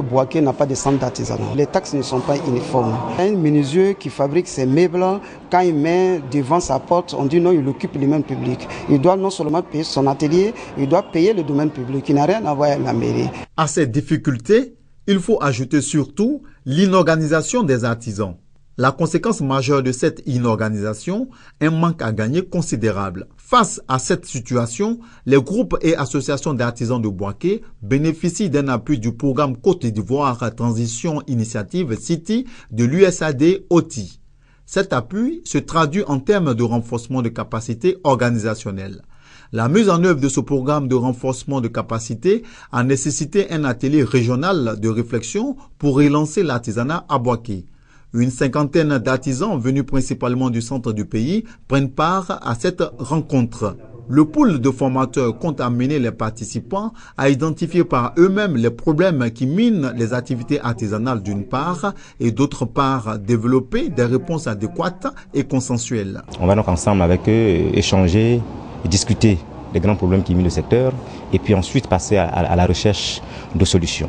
Le Boaké n'a pas de centre d'artisanat. Les taxes ne sont pas uniformes. Un menuisier qui fabrique ses meubles, quand il met devant sa porte, on dit non, il occupe le même public. Il doit non seulement payer son atelier, il doit payer le domaine public. Il n'a rien à voir avec la mairie. À ces difficultés, il faut ajouter surtout l'inorganisation des artisans. La conséquence majeure de cette inorganisation, un manque à gagner considérable. Face à cette situation, les groupes et associations d'artisans de Boaké bénéficient d'un appui du programme Côte d'Ivoire Transition Initiative City de l'USAD OTI. Cet appui se traduit en termes de renforcement de capacités organisationnelles. La mise en œuvre de ce programme de renforcement de capacité a nécessité un atelier régional de réflexion pour relancer l'artisanat à Boaké. Une cinquantaine d'artisans venus principalement du centre du pays prennent part à cette rencontre. Le pool de formateurs compte amener les participants à identifier par eux-mêmes les problèmes qui minent les activités artisanales d'une part et d'autre part développer des réponses adéquates et consensuelles. On va donc ensemble avec eux échanger, et discuter des grands problèmes qui minent le secteur et puis ensuite passer à la recherche de solutions.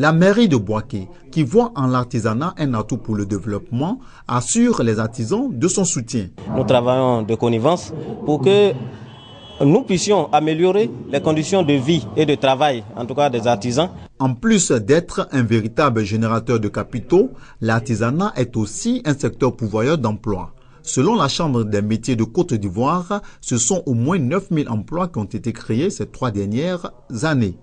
La mairie de Boaké, qui voit en l'artisanat un atout pour le développement, assure les artisans de son soutien. Nous travaillons de connivence pour que nous puissions améliorer les conditions de vie et de travail, en tout cas des artisans. En plus d'être un véritable générateur de capitaux, l'artisanat est aussi un secteur pourvoyeur d'emplois. Selon la Chambre des métiers de Côte d'Ivoire, ce sont au moins 9000 emplois qui ont été créés ces trois dernières années.